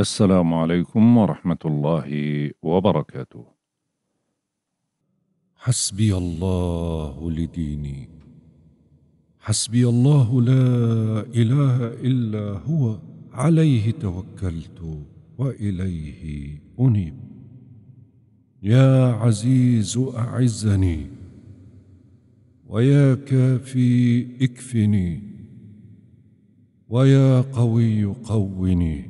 السلام عليكم ورحمة الله وبركاته. حسبي الله لديني. حسبي الله لا إله إلا هو عليه توكلت وإليه أنيب. يا عزيز أعزني ويا كافي اكفني ويا قوي قوني.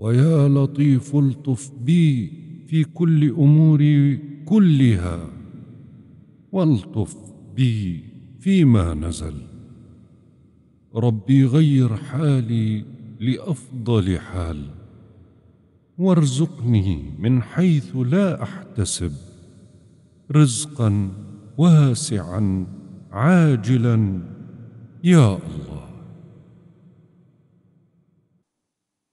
ويا لطيف الطف بي في كل اموري كلها والطف بي فيما نزل ربي غير حالي لافضل حال وارزقني من حيث لا احتسب رزقا واسعا عاجلا يا الله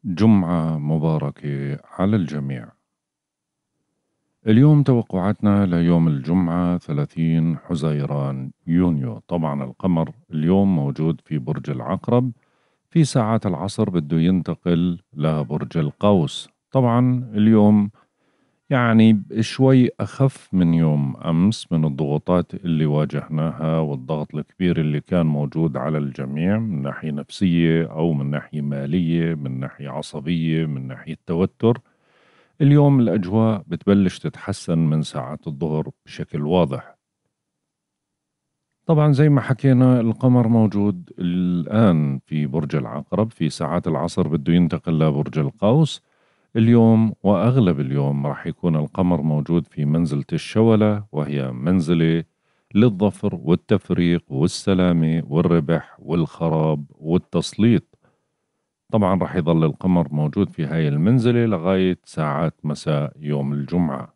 جمعة مباركة على الجميع. اليوم توقعاتنا ليوم الجمعة 30 حزيران يونيو، طبعا القمر اليوم موجود في برج العقرب في ساعات العصر بده ينتقل لبرج القوس، طبعا اليوم يعني شوي أخف من يوم أمس من الضغوطات اللي واجهناها والضغط الكبير اللي كان موجود على الجميع من ناحية نفسية أو من ناحية مالية من ناحية عصبية من ناحية توتر اليوم الأجواء بتبلش تتحسن من ساعات الظهر بشكل واضح طبعا زي ما حكينا القمر موجود الآن في برج العقرب في ساعات العصر بده ينتقل لبرج القوس اليوم وأغلب اليوم راح يكون القمر موجود في منزلة الشولة وهي منزلة للظفر والتفريق والسلامة والربح والخراب والتسليط طبعا راح يظل القمر موجود في هاي المنزلة لغاية ساعات مساء يوم الجمعة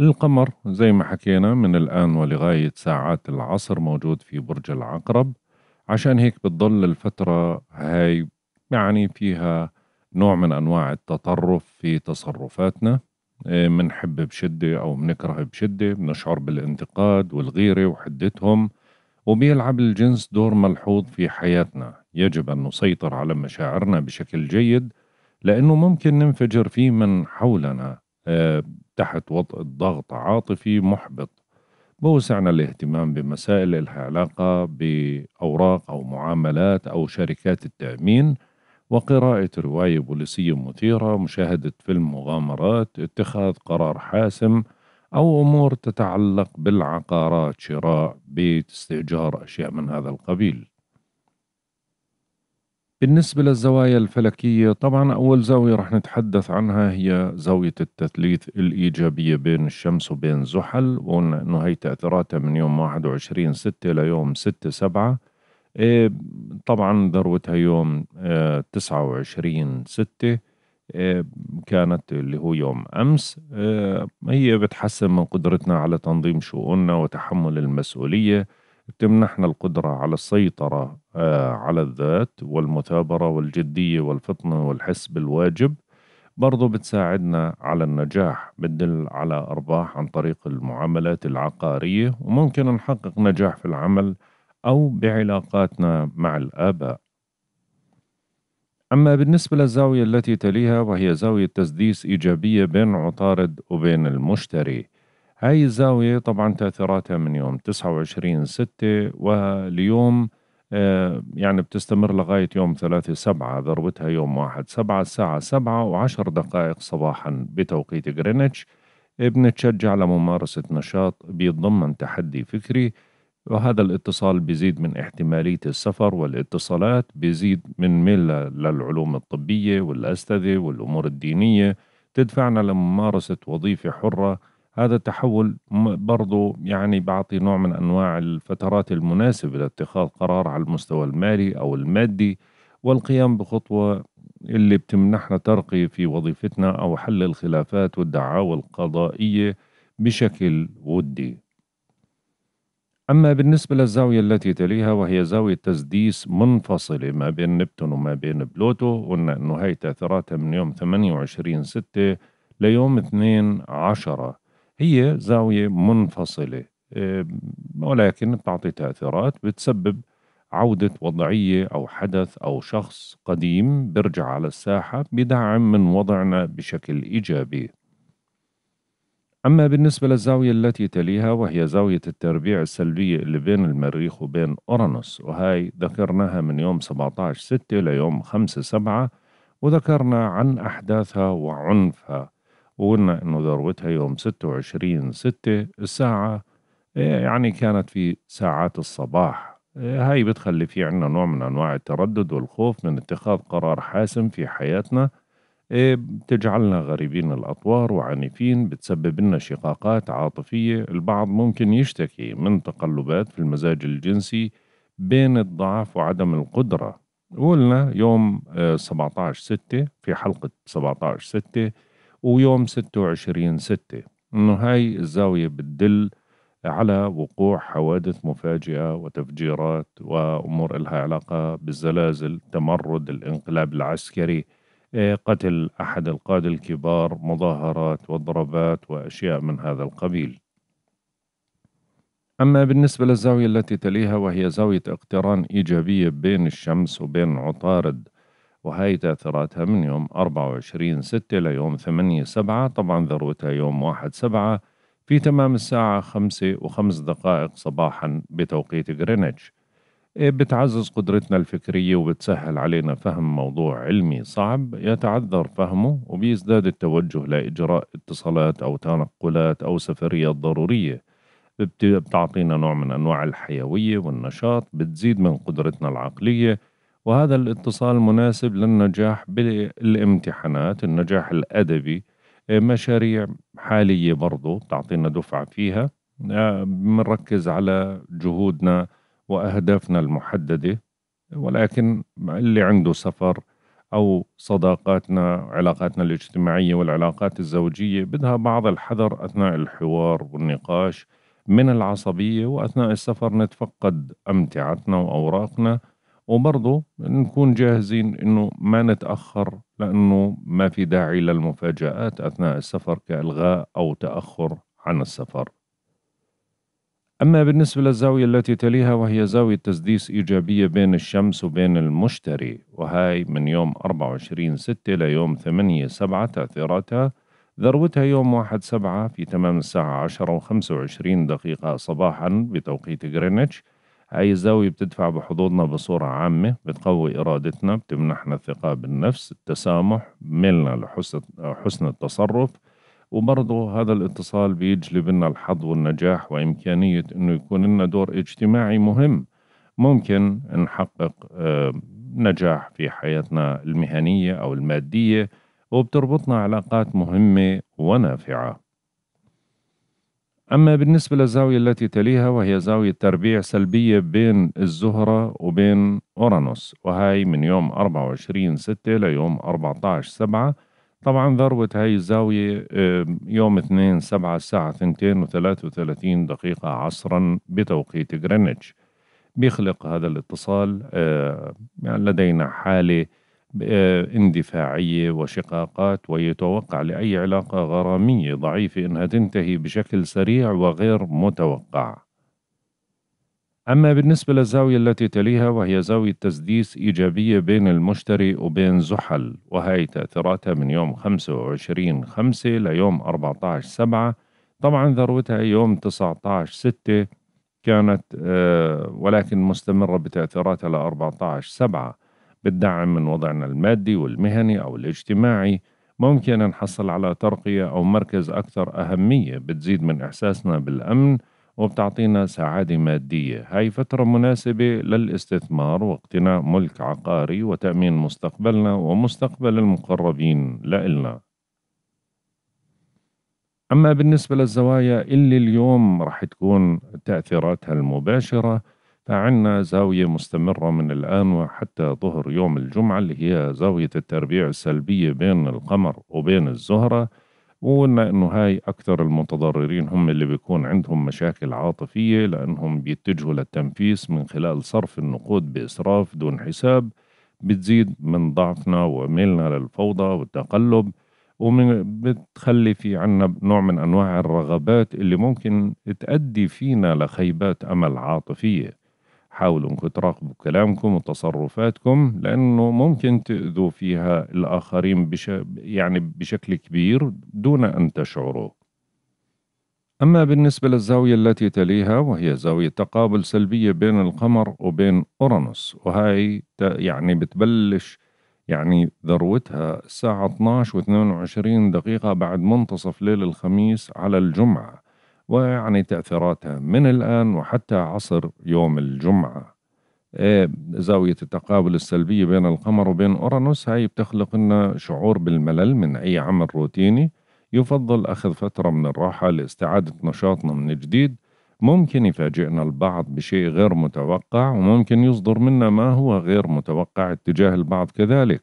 القمر زي ما حكينا من الآن ولغاية ساعات العصر موجود في برج العقرب عشان هيك بتضل الفترة هاي يعني فيها نوع من انواع التطرف في تصرفاتنا بنحب آه، بشده او بنكره بشده بنشعر بالانتقاد والغيره وحدتهم وبيلعب الجنس دور ملحوظ في حياتنا يجب ان نسيطر على مشاعرنا بشكل جيد لانه ممكن ننفجر في من حولنا آه، تحت وطء الضغط عاطفي محبط بوسعنا الاهتمام بمسائل لها علاقة بأوراق أو معاملات أو شركات التأمين وقراءة رواية بوليسية مثيرة مشاهدة فيلم مغامرات اتخاذ قرار حاسم أو أمور تتعلق بالعقارات شراء بيت استئجار أشياء من هذا القبيل بالنسبة للزوايا الفلكية طبعا أول زاوية رح نتحدث عنها هي زاوية التثليث الإيجابية بين الشمس وبين زحل وقلنا أنه هي تأثيراتها من يوم 21 6 ليوم 6 7 إيه، طبعا ذروتها يوم 29 آه، ستة إيه، كانت اللي هو يوم أمس آه، هي بتحسن من قدرتنا على تنظيم شؤوننا وتحمل المسؤولية تمنحنا القدرة على السيطرة آه، على الذات والمثابرة والجدية والفطنة والحس بالواجب برضو بتساعدنا على النجاح بتدل على أرباح عن طريق المعاملات العقارية وممكن نحقق نجاح في العمل أو بعلاقاتنا مع الآباء. أما بالنسبة للزاوية التي تليها وهي زاوية تسديس إيجابية بين عطارد وبين المشتري هاي الزاوية طبعا تأثيراتها من يوم 29 ستة وليوم آه يعني بتستمر لغاية يوم 3 سبعة ذروتها يوم 1 سبعة الساعة سبعة وعشر دقائق صباحا بتوقيت غرينتش بنتشجع لممارسة نشاط بيتضمن تحدي فكري وهذا الاتصال بيزيد من احتمالية السفر والاتصالات بيزيد من ميلنا للعلوم الطبية والأستاذة والأمور الدينية تدفعنا لممارسة وظيفة حرة هذا التحول برضو يعني بعطي نوع من أنواع الفترات المناسبة لاتخاذ قرار على المستوى المالي أو المادي والقيام بخطوة اللي بتمنحنا ترقي في وظيفتنا أو حل الخلافات والدعاوى القضائية بشكل ودي أما بالنسبة للزاوية التي تليها وهي زاوية تسديس منفصلة ما بين نبتون وما بين بلوتو قلنا أنه هاي تأثيراتها من يوم 28 6 ليوم 2 10 هي زاوية منفصلة ولكن بتعطي تأثيرات بتسبب عودة وضعية أو حدث أو شخص قديم برجع على الساحة بدعم من وضعنا بشكل إيجابي أما بالنسبة للزاوية التي تليها وهي زاوية التربيع السلبية اللي بين المريخ وبين أورانوس وهاي ذكرناها من يوم 17 6 ليوم 5 7 وذكرنا عن أحداثها وعنفها وقلنا إنه ذروتها يوم 26 6 الساعة إيه، يعني كانت في ساعات الصباح إيه، هاي بتخلي في عنا نوع من أنواع التردد والخوف من اتخاذ قرار حاسم في حياتنا إيه، بتجعلنا غريبين الأطوار وعنيفين بتسبب لنا شقاقات عاطفية البعض ممكن يشتكي من تقلبات في المزاج الجنسي بين الضعف وعدم القدرة قلنا يوم 17 آه، 6 في حلقة 17 6 ويوم 26 6 انه هاي الزاوية بتدل على وقوع حوادث مفاجئة وتفجيرات وأمور لها علاقة بالزلازل تمرد الانقلاب العسكري قتل أحد القادة الكبار مظاهرات وضربات وأشياء من هذا القبيل أما بالنسبة للزاوية التي تليها وهي زاوية اقتران إيجابية بين الشمس وبين عطارد وهي تأثيراتها من يوم 24 6 ليوم 8 7 طبعا ذروتها يوم 1 7 في تمام الساعة 5 و5 دقائق صباحا بتوقيت غرينتش إيه، بتعزز قدرتنا الفكرية وبتسهل علينا فهم موضوع علمي صعب يتعذر فهمه وبيزداد التوجه لإجراء اتصالات أو تنقلات أو سفريات ضرورية بتعطينا نوع من أنواع الحيوية والنشاط بتزيد من قدرتنا العقلية وهذا الاتصال مناسب للنجاح بالامتحانات النجاح الأدبي إيه، مشاريع حالية برضو بتعطينا دفعة فيها آه، بنركز على جهودنا واهدافنا المحدده ولكن اللي عنده سفر او صداقاتنا علاقاتنا الاجتماعيه والعلاقات الزوجيه بدها بعض الحذر اثناء الحوار والنقاش من العصبيه واثناء السفر نتفقد امتعتنا واوراقنا وبرضه نكون جاهزين انه ما نتاخر لانه ما في داعي للمفاجات اثناء السفر كالغاء او تاخر عن السفر أما بالنسبة للزاوية التي تليها وهي زاوية تسديس إيجابية بين الشمس وبين المشتري وهاي من يوم 24 6 ليوم 8 7 تأثيراتها ذروتها يوم 1 7 في تمام الساعة 10 و 25 دقيقة صباحا بتوقيت غرينتش هاي الزاوية بتدفع بحظوظنا بصورة عامة بتقوي إرادتنا بتمنحنا الثقة بالنفس التسامح ميلنا لحسن التصرف وبرضه هذا الاتصال بيجلب لنا الحظ والنجاح وإمكانية أنه يكون لنا دور اجتماعي مهم ممكن نحقق آه، نجاح في حياتنا المهنية أو المادية وبتربطنا علاقات مهمة ونافعة أما بالنسبة للزاوية التي تليها وهي زاوية تربيع سلبية بين الزهرة وبين أورانوس وهي من يوم 24 6 ليوم 14 7 طبعا ذروة هاي الزاوية يوم اثنين سبعة الساعة ثنتين وثلاثة وثلاثين دقيقة عصرا بتوقيت غرينتش بيخلق هذا الاتصال آه، يعني لدينا حالة آه، اندفاعية وشقاقات ويتوقع لأي علاقة غرامية ضعيفة أنها تنتهي بشكل سريع وغير متوقع أما بالنسبة للزاوية التي تليها وهي زاوية تسديس إيجابية بين المشتري وبين زحل وهي تأثيراتها من يوم 25 5 ليوم 14 7 طبعا ذروتها يوم 19 6 كانت آه، ولكن مستمرة بتأثيراتها ل 14 7 بالدعم من وضعنا المادي والمهني أو الاجتماعي ممكن نحصل على ترقية أو مركز أكثر أهمية بتزيد من إحساسنا بالأمن وبتعطينا سعادة مادية هاي فترة مناسبة للاستثمار واقتناء ملك عقاري وتأمين مستقبلنا ومستقبل المقربين لإلنا أما بالنسبة للزوايا اللي اليوم رح تكون تأثيراتها المباشرة فعنا زاوية مستمرة من الآن وحتى ظهر يوم الجمعة اللي هي زاوية التربيع السلبية بين القمر وبين الزهرة وقلنا انه هاي اكثر المتضررين هم اللي بيكون عندهم مشاكل عاطفيه لانهم بيتجهوا للتنفيس من خلال صرف النقود باسراف دون حساب بتزيد من ضعفنا وميلنا للفوضى والتقلب ومن بتخلي في عنا نوع من انواع الرغبات اللي ممكن تؤدي فينا لخيبات امل عاطفيه حاولوا انكم تراقبوا كلامكم وتصرفاتكم لانه ممكن تاذوا فيها الاخرين بش يعني بشكل كبير دون ان تشعروا. اما بالنسبه للزاويه التي تليها وهي زاويه تقابل سلبيه بين القمر وبين اورانوس وهي يعني بتبلش يعني ذروتها الساعة 12 و22 دقيقة بعد منتصف ليل الخميس على الجمعة ويعني تأثيراتها من الآن وحتى عصر يوم الجمعة إيه، زاوية التقابل السلبية بين القمر وبين أورانوس هاي بتخلق لنا شعور بالملل من أي عمل روتيني يفضل أخذ فترة من الراحة لاستعادة نشاطنا من جديد ممكن يفاجئنا البعض بشيء غير متوقع وممكن يصدر منا ما هو غير متوقع اتجاه البعض كذلك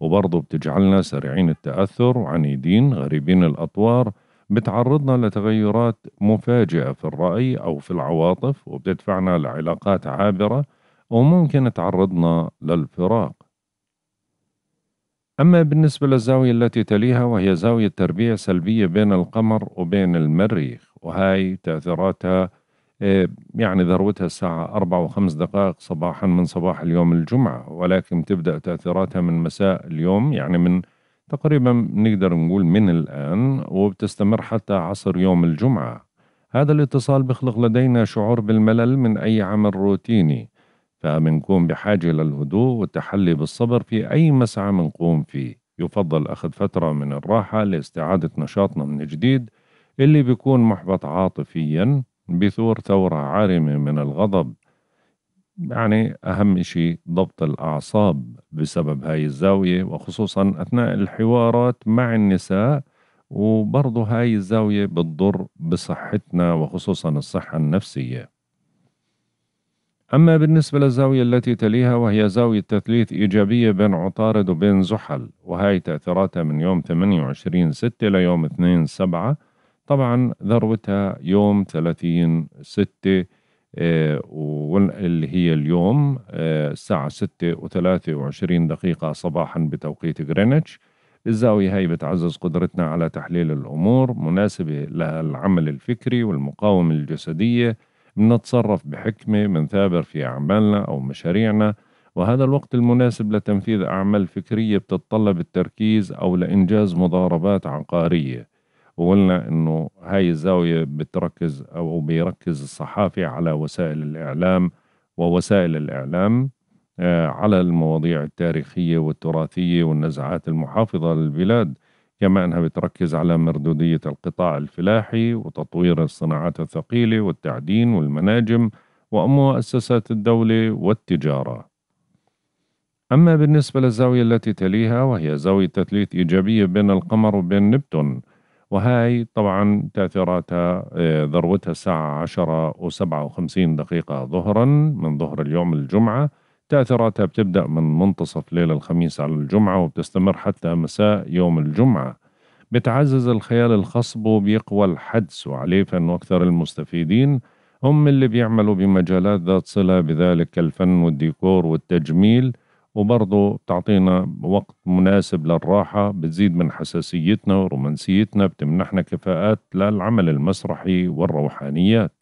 وبرضه بتجعلنا سريعين التأثر وعنيدين غريبين الأطوار بتعرضنا لتغيرات مفاجئة في الرأي أو في العواطف وبتدفعنا لعلاقات عابرة وممكن تعرضنا للفراق أما بالنسبة للزاوية التي تليها وهي زاوية تربيع سلبية بين القمر وبين المريخ وهاي تأثيراتها آه، يعني ذروتها الساعة أربعة وخمس دقائق صباحا من صباح اليوم الجمعة ولكن تبدأ تأثيراتها من مساء اليوم يعني من تقريبا نقدر نقول من الآن وبتستمر حتى عصر يوم الجمعة هذا الاتصال بيخلق لدينا شعور بالملل من أي عمل روتيني فمنكون بحاجة للهدوء والتحلي بالصبر في أي مسعى منقوم فيه يفضل أخذ فترة من الراحة لاستعادة نشاطنا من جديد اللي بيكون محبط عاطفيا بثور ثورة عارمة من الغضب يعني أهم شيء ضبط الأعصاب بسبب هاي الزاوية وخصوصا أثناء الحوارات مع النساء وبرضه هاي الزاوية بتضر بصحتنا وخصوصا الصحة النفسية أما بالنسبة للزاوية التي تليها وهي زاوية تثليث إيجابية بين عطارد وبين زحل وهي تأثيراتها من يوم 28 6 ليوم 2 7 طبعا ذروتها يوم 30 6 آه، اللي هي اليوم آه، الساعة ستة وثلاثة وعشرين دقيقة صباحا بتوقيت غرينتش الزاوية هاي بتعزز قدرتنا على تحليل الأمور مناسبة للعمل الفكري والمقاومة الجسدية بنتصرف بحكمة بنثابر في أعمالنا أو مشاريعنا وهذا الوقت المناسب لتنفيذ أعمال فكرية بتتطلب التركيز أو لإنجاز مضاربات عقارية وقلنا انه هاي الزاويه بتركز او بيركز الصحافي على وسائل الاعلام ووسائل الاعلام آه، على المواضيع التاريخيه والتراثيه والنزعات المحافظه للبلاد كما انها بتركز على مردوديه القطاع الفلاحي وتطوير الصناعات الثقيله والتعدين والمناجم ومؤسسات الدوله والتجاره أما بالنسبة للزاوية التي تليها وهي زاوية تثليث إيجابية بين القمر وبين نبتون وهاي طبعا تأثيراتها آه، ذروتها الساعة 10 و57 دقيقة ظهرا من ظهر اليوم الجمعة تأثيراتها بتبدأ من منتصف ليلة الخميس على الجمعة وبتستمر حتى مساء يوم الجمعة بتعزز الخيال الخصب وبيقوى الحدس وعليه فإنه أكثر المستفيدين هم اللي بيعملوا بمجالات ذات صلة بذلك كالفن والديكور والتجميل وبرضه بتعطينا وقت مناسب للراحة بتزيد من حساسيتنا ورومانسيتنا بتمنحنا كفاءات للعمل المسرحي والروحانيات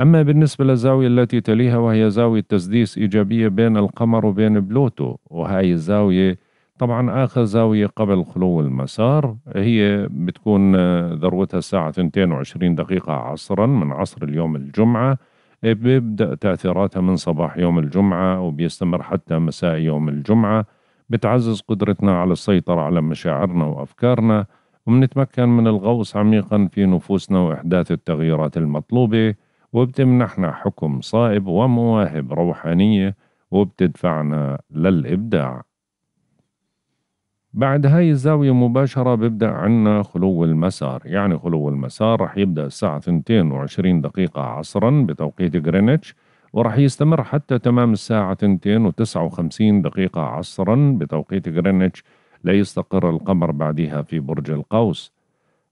أما بالنسبة للزاوية التي تليها وهي زاوية تسديس إيجابية بين القمر وبين بلوتو وهي الزاوية طبعا آخر زاوية قبل خلو المسار هي بتكون ذروتها الساعة 22 دقيقة عصرا من عصر اليوم الجمعة إيه، بيبدأ تأثيراتها من صباح يوم الجمعة وبيستمر حتى مساء يوم الجمعة بتعزز قدرتنا على السيطرة على مشاعرنا وأفكارنا وبنتمكن من الغوص عميقا في نفوسنا وإحداث التغييرات المطلوبة وبتمنحنا حكم صائب ومواهب روحانية وبتدفعنا للإبداع بعد هاي الزاوية مباشرة بيبدأ عنا خلو المسار يعني خلو المسار رح يبدأ الساعة 22 دقيقة عصرا بتوقيت غرينتش ورح يستمر حتى تمام الساعة 2:59 دقيقة عصرا بتوقيت غرينتش ليستقر القمر بعدها في برج القوس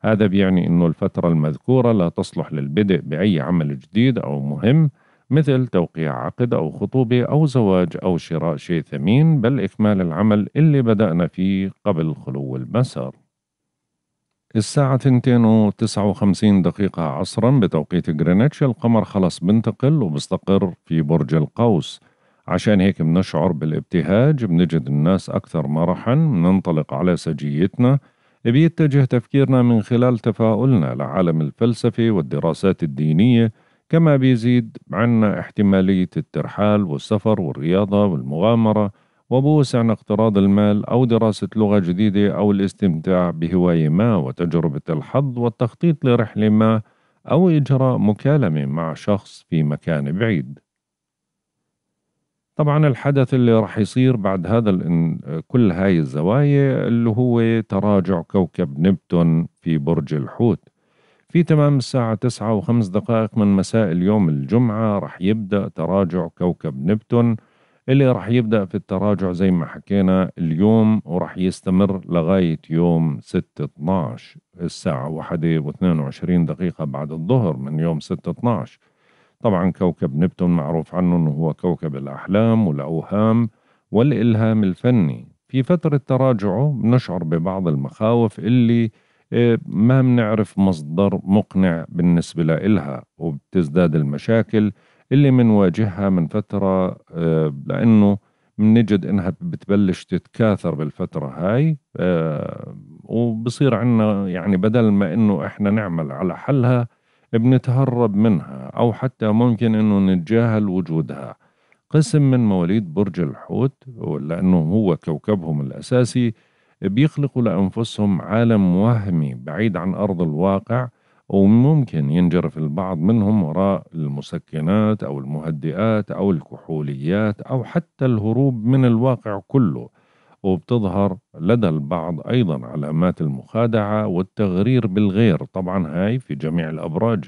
هذا بيعني أنه الفترة المذكورة لا تصلح للبدء بأي عمل جديد أو مهم مثل توقيع عقد أو خطوبة أو زواج أو شراء شيء ثمين بل إكمال العمل اللي بدأنا فيه قبل خلو المسار الساعة 2:59 دقيقة عصرا بتوقيت جرينتش القمر خلص بنتقل وبستقر في برج القوس عشان هيك بنشعر بالابتهاج بنجد الناس أكثر مرحا بننطلق على سجيتنا بيتجه تفكيرنا من خلال تفاؤلنا لعالم الفلسفة والدراسات الدينية كما بيزيد عنا احتمالية الترحال والسفر والرياضة والمغامرة وبوسع اقتراض المال أو دراسة لغة جديدة أو الاستمتاع بهواية ما وتجربة الحظ والتخطيط لرحلة ما أو إجراء مكالمة مع شخص في مكان بعيد طبعا الحدث اللي راح يصير بعد هذا كل هاي الزوايا اللي هو تراجع كوكب نبتون في برج الحوت في تمام الساعة تسعة وخمس دقائق من مساء اليوم الجمعة رح يبدأ تراجع كوكب نبتون اللي رح يبدأ في التراجع زي ما حكينا اليوم ورح يستمر لغاية يوم ستة اتناش الساعة واحدة واثنين وعشرين دقيقة بعد الظهر من يوم ستة اتناش طبعا كوكب نبتون معروف عنه أنه هو كوكب الأحلام والأوهام والإلهام الفني في فترة تراجعه بنشعر ببعض المخاوف اللي إيه، ما بنعرف مصدر مقنع بالنسبة لإلها وبتزداد المشاكل اللي بنواجهها من فترة إيه، لأنه بنجد إنها بتبلش تتكاثر بالفترة هاي إيه، وبصير عنا يعني بدل ما إنه إحنا نعمل على حلها بنتهرب منها أو حتى ممكن إنه نتجاهل وجودها قسم من مواليد برج الحوت لأنه هو كوكبهم الأساسي بيخلقوا لأنفسهم عالم وهمي بعيد عن أرض الواقع وممكن ينجرف البعض منهم وراء المسكنات أو المهدئات أو الكحوليات أو حتى الهروب من الواقع كله وبتظهر لدى البعض أيضا علامات المخادعة والتغرير بالغير طبعا هاي في جميع الأبراج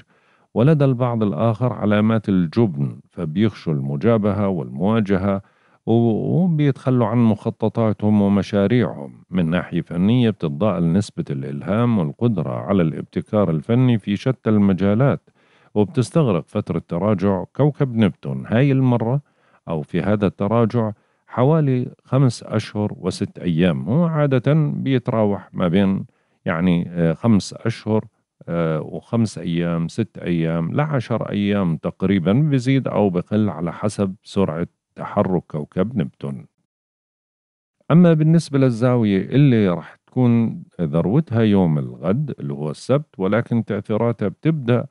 ولدى البعض الآخر علامات الجبن فبيخشوا المجابهة والمواجهة وبيتخلوا عن مخططاتهم ومشاريعهم من ناحية فنية بتتضاءل نسبة الإلهام والقدرة على الابتكار الفني في شتى المجالات وبتستغرق فترة تراجع كوكب نبتون هاي المرة أو في هذا التراجع حوالي خمس أشهر وست أيام هو عادة بيتراوح ما بين يعني آه، خمس أشهر آه، وخمس أيام ست أيام لعشر أيام تقريبا بزيد أو بقل على حسب سرعة تحرك كوكب نبتون أما بالنسبة للزاوية اللي راح تكون ذروتها يوم الغد اللي هو السبت ولكن تأثيراتها بتبدأ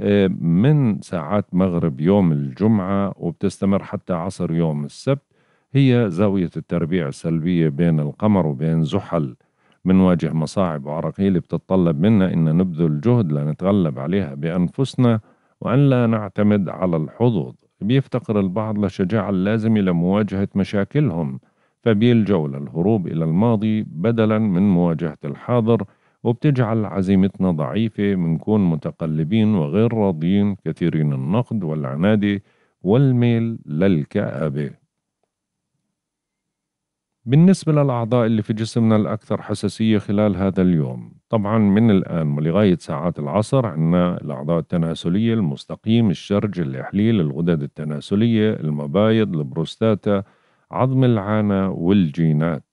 آه، من ساعات مغرب يوم الجمعة وبتستمر حتى عصر يوم السبت هي زاوية التربيع السلبية بين القمر وبين زحل بنواجه مصاعب وعراقيل بتتطلب منا أن نبذل جهد لنتغلب عليها بأنفسنا وأن لا نعتمد على الحظوظ بيفتقر البعض للشجاعة اللازمة لمواجهة مشاكلهم فبيلجوا للهروب إلى الماضي بدلا من مواجهة الحاضر وبتجعل عزيمتنا ضعيفة منكون متقلبين وغير راضيين كثيرين النقد والعنادة والميل للكآبة بالنسبة للأعضاء اللي في جسمنا الأكثر حساسية خلال هذا اليوم طبعا من الآن ولغاية ساعات العصر عندنا الأعضاء التناسلية المستقيم الشرج الإحليل الغدد التناسلية المبايض البروستاتا عظم العانة والجينات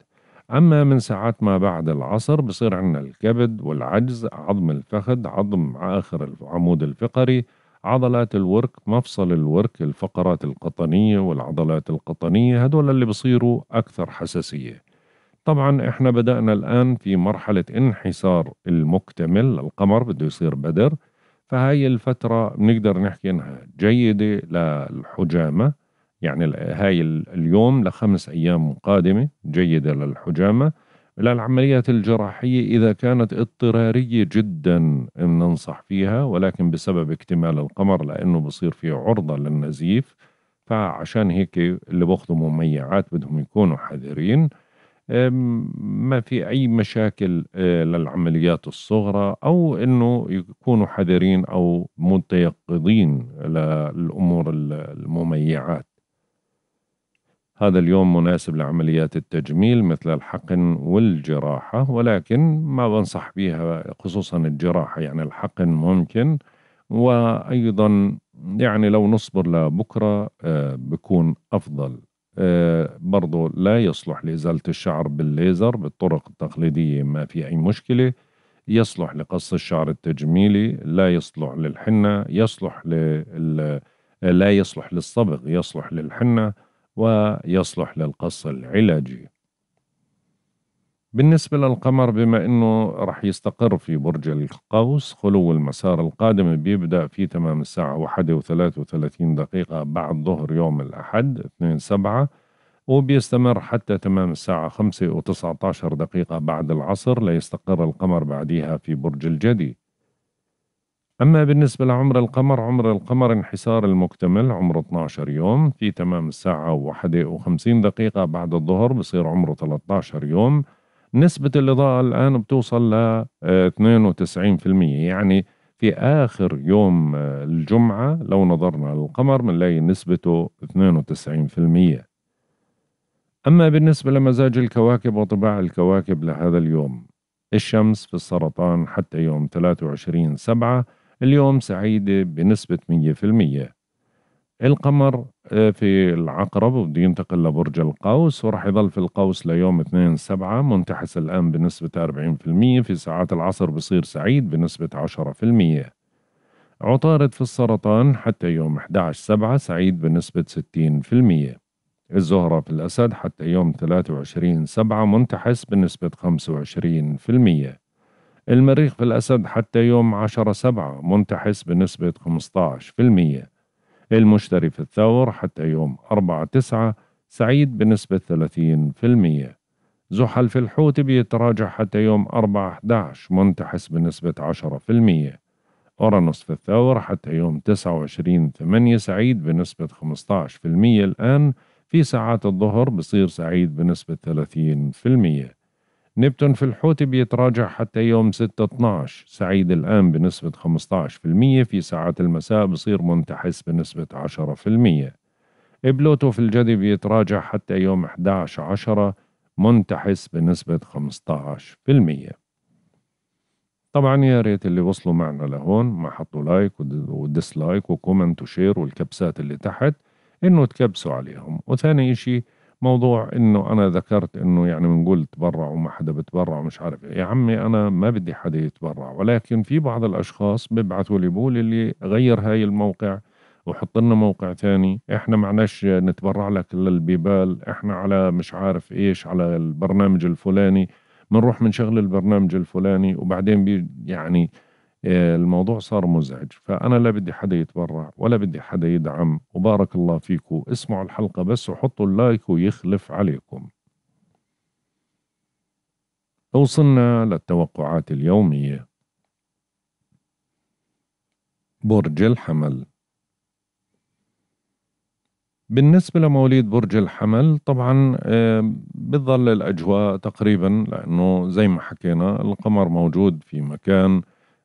أما من ساعات ما بعد العصر بصير عندنا الكبد والعجز عظم الفخذ عظم آخر العمود الفقري عضلات الورك مفصل الورك الفقرات القطنية والعضلات القطنية هدول اللي بصيروا أكثر حساسية طبعا احنا بدأنا الآن في مرحلة انحسار المكتمل القمر بده يصير بدر فهاي الفترة بنقدر نحكي انها جيدة للحجامة يعني هاي اليوم لخمس أيام قادمة جيدة للحجامة العمليات الجراحية إذا كانت اضطرارية جدا بننصح فيها ولكن بسبب اكتمال القمر لأنه بصير في عرضة للنزيف فعشان هيك اللي بأخذوا مميعات بدهم يكونوا حذرين ما في أي مشاكل آه، للعمليات الصغرى أو أنه يكونوا حذرين أو متيقظين للأمور المميعات هذا اليوم مناسب لعمليات التجميل مثل الحقن والجراحة ولكن ما بنصح بها خصوصا الجراحة يعني الحقن ممكن وأيضا يعني لو نصبر لبكرة آه، بكون أفضل آه، برضو لا يصلح لإزالة الشعر بالليزر بالطرق التقليدية ما في أي مشكلة يصلح لقص الشعر التجميلي لا يصلح للحنة يصلح لل... لا يصلح للصبغ يصلح للحنة ويصلح للقص العلاجي بالنسبة للقمر بما أنه رح يستقر في برج القوس خلو المسار القادم بيبدأ في تمام الساعة واحدة وثلاثة وثلاثين دقيقة بعد ظهر يوم الأحد اثنين سبعة وبيستمر حتى تمام الساعة خمسة وتسعة عشر دقيقة بعد العصر ليستقر القمر بعدها في برج الجدي أما بالنسبة لعمر القمر عمر القمر انحسار المكتمل عمره 12 يوم في تمام الساعة واحدة وخمسين دقيقة بعد الظهر بصير عمره 13 يوم نسبة الإضاءة الآن بتوصل ل 92% آه، يعني في آخر يوم آه، الجمعة لو نظرنا للقمر بنلاقي نسبته 92% أما بالنسبة لمزاج الكواكب وطباع الكواكب لهذا اليوم الشمس في السرطان حتى يوم 23 سبعة اليوم سعيدة بنسبة 100% القمر آه، في العقرب بده ينتقل لبرج القوس وراح يظل في القوس ليوم 2 7 منتحس الآن بنسبة 40% في ساعات العصر بصير سعيد بنسبة 10% عطارد في السرطان حتى يوم 11 سبعة سعيد بنسبة 60% الزهرة في الأسد حتى يوم 23 سبعة منتحس بنسبة 25% المريخ في الأسد حتى يوم 10 سبعة منتحس بنسبة 15% المشتري في الثور حتى يوم 4 تسعة سعيد بنسبة 30% زحل في الحوت بيتراجع حتى يوم 4 11 منتحس بنسبة 10% أورانوس في الثور حتى يوم 29 8 سعيد بنسبة 15% الآن في ساعات الظهر بصير سعيد بنسبة 30% نبتون في الحوت بيتراجع حتى يوم 6/12 سعيد الآن بنسبة 15% في ساعات المساء بصير منتحس بنسبة 10% بلوتو في الجدي بيتراجع حتى يوم 11/10 منتحس بنسبة 15% طبعا يا ريت اللي وصلوا معنا لهون ما حطوا لايك وديسلايك وكومنت وشير والكبسات اللي تحت انه تكبسوا عليهم وثاني اشي موضوع انه انا ذكرت انه يعني بنقول تبرع وما حدا بتبرع ومش عارف إيه. يا عمي انا ما بدي حدا يتبرع ولكن في بعض الاشخاص بيبعثوا لي بقول اللي غير هاي الموقع وحط لنا موقع ثاني احنا معناش نتبرع لك للبيبال احنا على مش عارف ايش على البرنامج الفلاني بنروح بنشغل البرنامج الفلاني وبعدين بي يعني الموضوع صار مزعج فأنا لا بدي حدا يتبرع ولا بدي حدا يدعم وبارك الله فيكم اسمعوا الحلقة بس وحطوا اللايك ويخلف عليكم وصلنا للتوقعات اليومية برج الحمل بالنسبة لمواليد برج الحمل طبعا آه، بتظل الأجواء تقريبا لأنه زي ما حكينا القمر موجود في مكان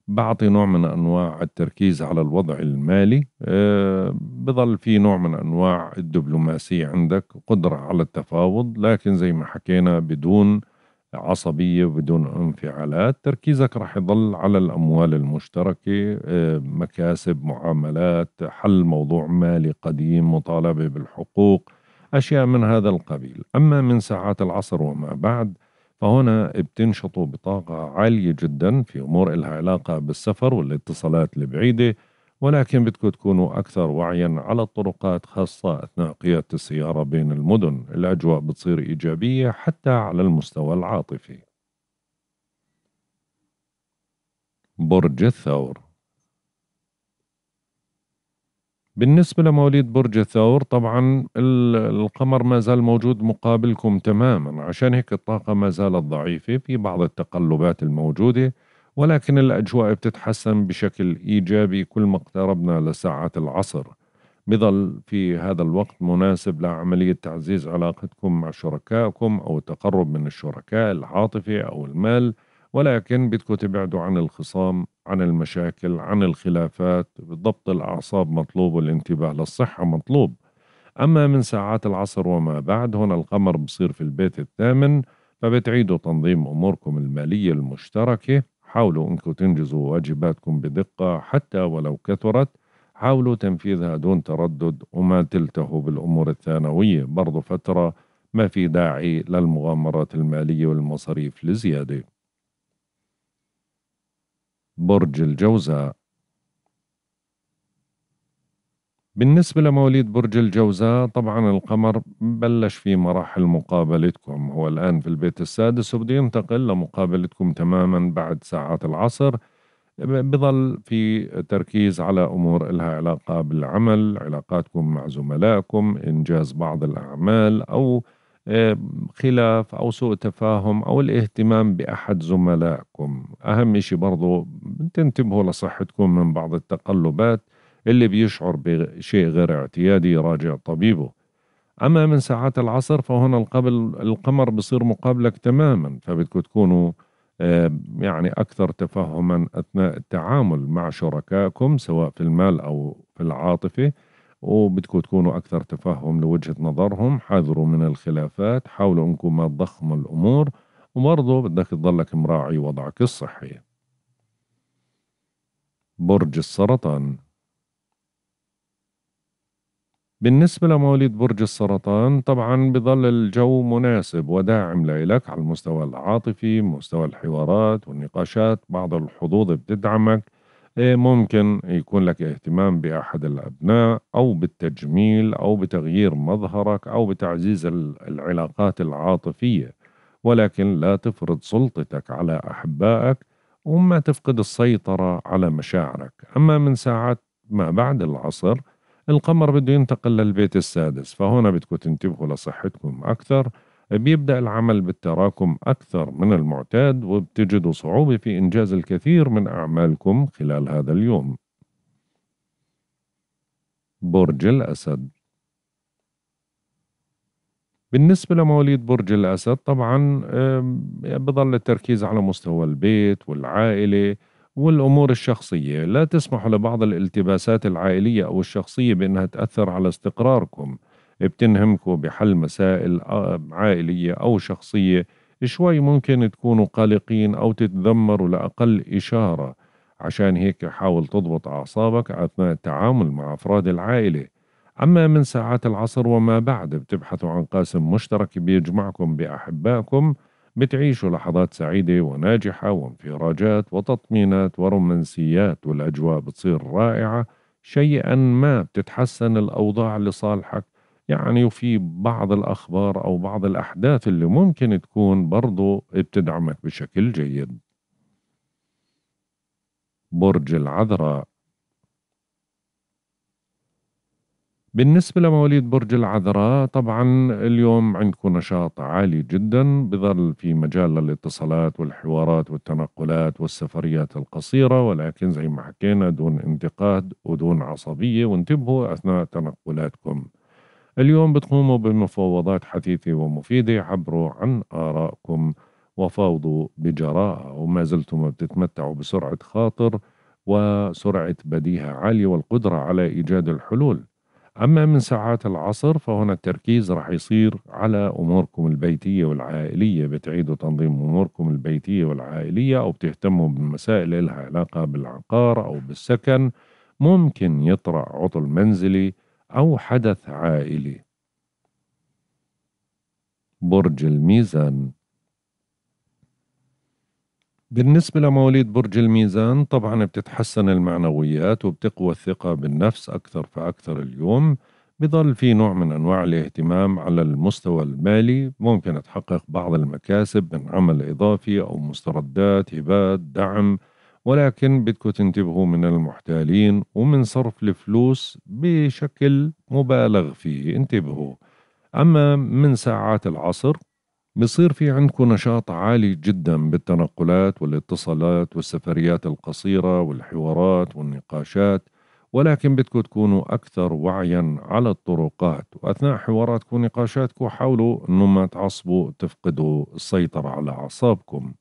بعطي نوع من انواع التركيز على الوضع المالي آه، بظل في نوع من انواع الدبلوماسيه عندك قدره على التفاوض لكن زي ما حكينا بدون عصبيه وبدون انفعالات تركيزك راح يضل على الاموال المشتركه آه، مكاسب معاملات حل موضوع مالي قديم مطالبه بالحقوق اشياء من هذا القبيل اما من ساعات العصر وما بعد فهنا بتنشطوا بطاقة عالية جدا في أمور إلها علاقة بالسفر والاتصالات البعيدة ولكن بدكم تكونوا أكثر وعيا على الطرقات خاصة أثناء قيادة السيارة بين المدن الأجواء بتصير إيجابية حتى على المستوى العاطفي برج الثور بالنسبة لمواليد برج الثور طبعا القمر ما زال موجود مقابلكم تماما عشان هيك الطاقة ما زالت ضعيفة في بعض التقلبات الموجودة ولكن الأجواء بتتحسن بشكل إيجابي كل ما اقتربنا لساعات العصر بظل في هذا الوقت مناسب لعملية تعزيز علاقتكم مع شركائكم أو التقرب من الشركاء العاطفي أو المال ولكن بدكم تبعدوا عن الخصام عن المشاكل عن الخلافات ضبط الأعصاب مطلوب والانتباه للصحة مطلوب أما من ساعات العصر وما بعد هنا القمر بصير في البيت الثامن فبتعيدوا تنظيم أموركم المالية المشتركة حاولوا أنكم تنجزوا واجباتكم بدقة حتى ولو كثرت حاولوا تنفيذها دون تردد وما تلتهوا بالأمور الثانوية برضو فترة ما في داعي للمغامرات المالية والمصاريف لزيادة برج الجوزاء بالنسبة لمواليد برج الجوزاء طبعا القمر بلش في مراحل مقابلتكم هو الآن في البيت السادس وبده ينتقل لمقابلتكم تماما بعد ساعات العصر بظل في تركيز على أمور لها علاقة بالعمل علاقاتكم مع زملائكم إنجاز بعض الأعمال أو خلاف أو سوء تفاهم أو الاهتمام بأحد زملائكم أهم شيء برضو تنتبهوا لصحتكم من بعض التقلبات اللي بيشعر بشيء غير اعتيادي يراجع طبيبه أما من ساعات العصر فهنا القبل القمر بصير مقابلك تماما فبدكم تكونوا يعني أكثر تفهما أثناء التعامل مع شركائكم سواء في المال أو في العاطفة وبدكم تكونوا أكثر تفهم لوجهة نظرهم حذروا من الخلافات حاولوا أنكم ما تضخموا الأمور وبرضه بدك تضلك مراعي وضعك الصحي برج السرطان بالنسبة لمواليد برج السرطان طبعا بظل الجو مناسب وداعم لإلك على المستوى العاطفي مستوى الحوارات والنقاشات بعض الحظوظ بتدعمك إيه، ممكن يكون لك اهتمام بأحد الأبناء أو بالتجميل أو بتغيير مظهرك أو بتعزيز العلاقات العاطفية ولكن لا تفرض سلطتك على أحبائك وما تفقد السيطرة على مشاعرك أما من ساعات ما بعد العصر القمر بده ينتقل للبيت السادس فهنا بدكم تنتبهوا لصحتكم أكثر بيبدأ العمل بالتراكم أكثر من المعتاد وبتجدوا صعوبة في إنجاز الكثير من أعمالكم خلال هذا اليوم برج الأسد بالنسبة لمواليد برج الأسد طبعا بظل التركيز على مستوى البيت والعائلة والأمور الشخصية لا تسمحوا لبعض الالتباسات العائلية أو الشخصية بأنها تأثر على استقراركم بتنهمكم بحل مسائل آه، عائلية أو شخصية شوي ممكن تكونوا قلقين أو تتذمروا لأقل إشارة عشان هيك حاول تضبط أعصابك أثناء التعامل مع أفراد العائلة أما من ساعات العصر وما بعد بتبحثوا عن قاسم مشترك بيجمعكم بأحبائكم بتعيشوا لحظات سعيدة وناجحة وانفراجات وتطمينات ورومانسيات والأجواء بتصير رائعة شيئا ما بتتحسن الأوضاع لصالحك يعني وفي بعض الأخبار أو بعض الأحداث اللي ممكن تكون برضو بتدعمك بشكل جيد برج العذراء بالنسبة لمواليد برج العذراء طبعا اليوم عندكم نشاط عالي جدا بظل في مجال للاتصالات والحوارات والتنقلات والسفريات القصيرة ولكن زي ما حكينا دون انتقاد ودون عصبية وانتبهوا أثناء تنقلاتكم اليوم بتقوموا بمفاوضات حثيثة ومفيدة عبروا عن آرائكم وفاوضوا بجراءة وما زلتم بتتمتعوا بسرعة خاطر وسرعة بديهة عالية والقدرة على إيجاد الحلول أما من ساعات العصر فهنا التركيز رح يصير على أموركم البيتية والعائلية بتعيدوا تنظيم أموركم البيتية والعائلية أو بتهتموا بمسائل لها علاقة بالعقار أو بالسكن ممكن يطرأ عطل منزلي أو حدث عائلي برج الميزان بالنسبة لمواليد برج الميزان طبعا بتتحسن المعنويات وبتقوى الثقة بالنفس أكثر فأكثر اليوم بظل في نوع من أنواع الاهتمام على المستوى المالي ممكن تحقق بعض المكاسب من عمل إضافي أو مستردات هبات دعم ولكن بدكم تنتبهوا من المحتالين ومن صرف الفلوس بشكل مبالغ فيه انتبهوا أما من ساعات العصر بصير في عندكم نشاط عالي جدا بالتنقلات والاتصالات والسفريات القصيرة والحوارات والنقاشات ولكن بدكم تكونوا أكثر وعيا على الطرقات وأثناء حواراتكم ونقاشاتكم حاولوا أنه ما تعصبوا تفقدوا السيطرة على أعصابكم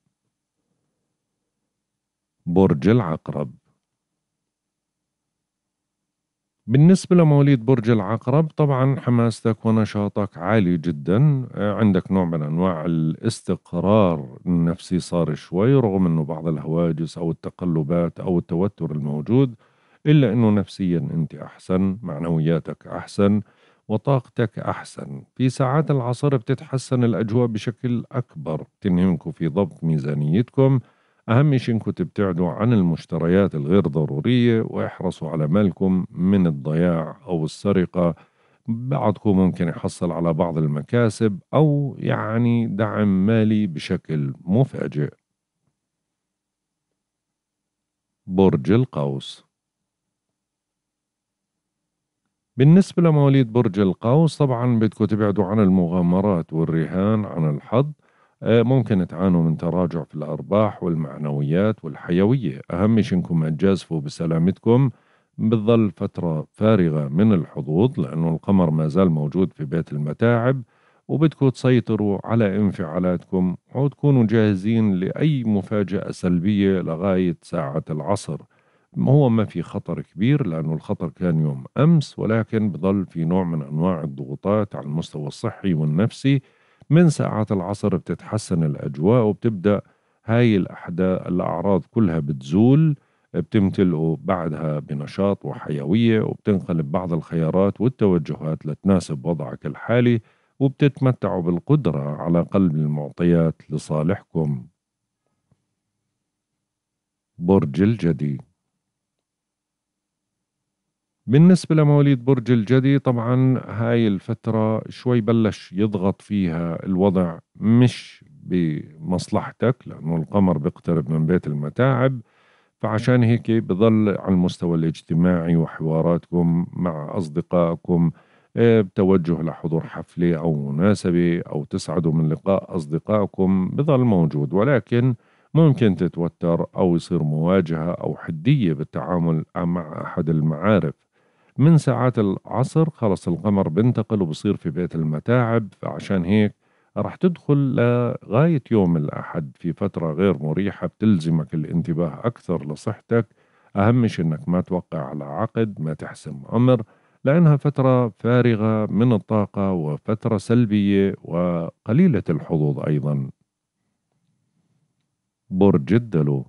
برج العقرب بالنسبة لمواليد برج العقرب طبعا حماستك ونشاطك عالي جدا عندك نوع من أنواع الاستقرار النفسي صار شوي رغم أنه بعض الهواجس أو التقلبات أو التوتر الموجود إلا أنه نفسيا أنت أحسن معنوياتك أحسن وطاقتك أحسن في ساعات العصر بتتحسن الأجواء بشكل أكبر تنهمكم في ضبط ميزانيتكم أهم شيء إنكم تبتعدوا عن المشتريات الغير ضرورية واحرصوا على مالكم من الضياع أو السرقة بعضكم ممكن يحصل على بعض المكاسب أو يعني دعم مالي بشكل مفاجئ برج القوس بالنسبة لمواليد برج القوس طبعا بدكم تبعدوا عن المغامرات والرهان عن الحظ آه، ممكن تعانوا من تراجع في الأرباح والمعنويات والحيوية أهم شيء أنكم تجازفوا بسلامتكم بتظل فترة فارغة من الحظوظ لأنه القمر ما زال موجود في بيت المتاعب وبدكم تسيطروا على انفعالاتكم وتكونوا جاهزين لأي مفاجأة سلبية لغاية ساعة العصر هو ما في خطر كبير لأنه الخطر كان يوم أمس ولكن بظل في نوع من أنواع الضغوطات على المستوى الصحي والنفسي من ساعات العصر بتتحسن الأجواء وبتبدأ هاي الأحداث الأعراض كلها بتزول بتمتلئوا بعدها بنشاط وحيوية وبتنقلب بعض الخيارات والتوجهات لتناسب وضعك الحالي وبتتمتعوا بالقدرة على قلب المعطيات لصالحكم برج الجديد بالنسبة لمواليد برج الجدي طبعا هاي الفترة شوي بلش يضغط فيها الوضع مش بمصلحتك لأنه القمر بيقترب من بيت المتاعب فعشان هيك بضل على المستوى الاجتماعي وحواراتكم مع أصدقائكم آه، بتوجه لحضور حفلة أو مناسبة أو تسعدوا من لقاء أصدقائكم بضل موجود ولكن ممكن تتوتر أو يصير مواجهة أو حدية بالتعامل مع أحد المعارف من ساعات العصر خلص القمر بنتقل وبصير في بيت المتاعب عشان هيك راح تدخل لغاية يوم الأحد في فترة غير مريحة بتلزمك الانتباه أكثر لصحتك أهم شيء أنك ما توقع على عقد ما تحسم أمر لأنها فترة فارغة من الطاقة وفترة سلبية وقليلة الحظوظ أيضا برج الدلو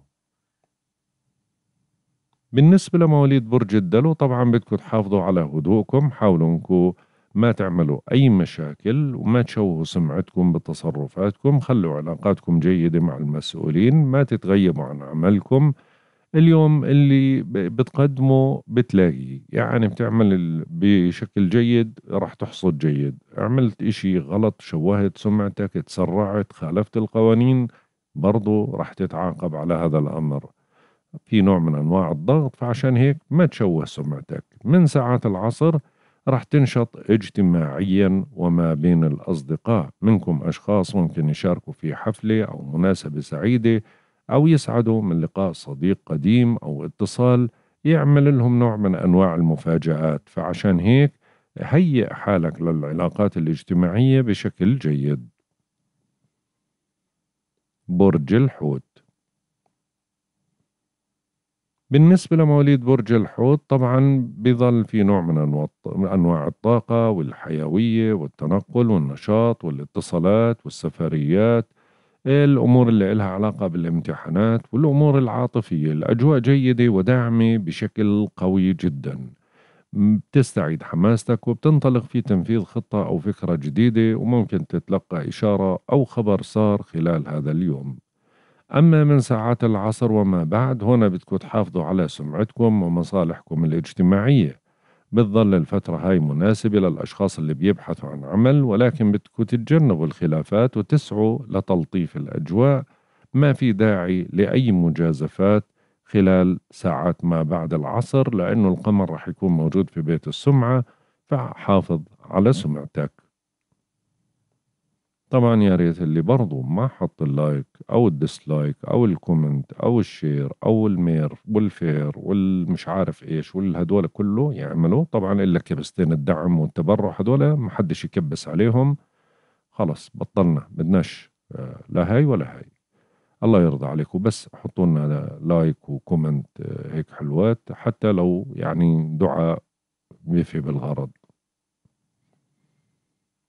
بالنسبة لمواليد برج الدلو طبعا بدكم تحافظوا على هدوءكم حاولوا انكم ما تعملوا أي مشاكل وما تشوهوا سمعتكم بتصرفاتكم خلوا علاقاتكم جيدة مع المسؤولين ما تتغيبوا عن عملكم اليوم اللي بتقدمه بتلاقي يعني بتعمل بشكل جيد رح تحصد جيد عملت اشي غلط شوهت سمعتك تسرعت خالفت القوانين برضو رح تتعاقب على هذا الأمر في نوع من أنواع الضغط فعشان هيك ما تشوه سمعتك من ساعات العصر راح تنشط اجتماعيا وما بين الأصدقاء منكم أشخاص ممكن يشاركوا في حفلة أو مناسبة سعيدة أو يسعدوا من لقاء صديق قديم أو اتصال يعمل لهم نوع من أنواع المفاجآت فعشان هيك هيئ حالك للعلاقات الاجتماعية بشكل جيد برج الحوت بالنسبة لمواليد برج الحوت طبعا بظل في نوع من أنواع الطاقة والحيوية والتنقل والنشاط والاتصالات والسفريات الأمور اللي إلها علاقة بالامتحانات والأمور العاطفية الأجواء جيدة وداعمة بشكل قوي جدا بتستعيد حماستك وبتنطلق في تنفيذ خطة أو فكرة جديدة وممكن تتلقى إشارة أو خبر صار خلال هذا اليوم أما من ساعات العصر وما بعد هنا بدكم تحافظوا على سمعتكم ومصالحكم الاجتماعية بتظل الفترة هاي مناسبة للأشخاص اللي بيبحثوا عن عمل ولكن بدكم تتجنبوا الخلافات وتسعوا لتلطيف الأجواء ما في داعي لأي مجازفات خلال ساعات ما بعد العصر لأنه القمر رح يكون موجود في بيت السمعة فحافظ على سمعتك طبعا يا ريت اللي برضو ما حط اللايك او الديسلايك او الكومنت او الشير او المير والفير والمش عارف ايش والهدول كله يعملوا طبعا الا كبستين الدعم والتبرع هدول ما حدش يكبس عليهم خلص بطلنا بدناش آه، لا هاي ولا هاي الله يرضى عليكم بس حطوا لنا لايك وكومنت آه، هيك حلوات حتى لو يعني دعاء بيفي بالغرض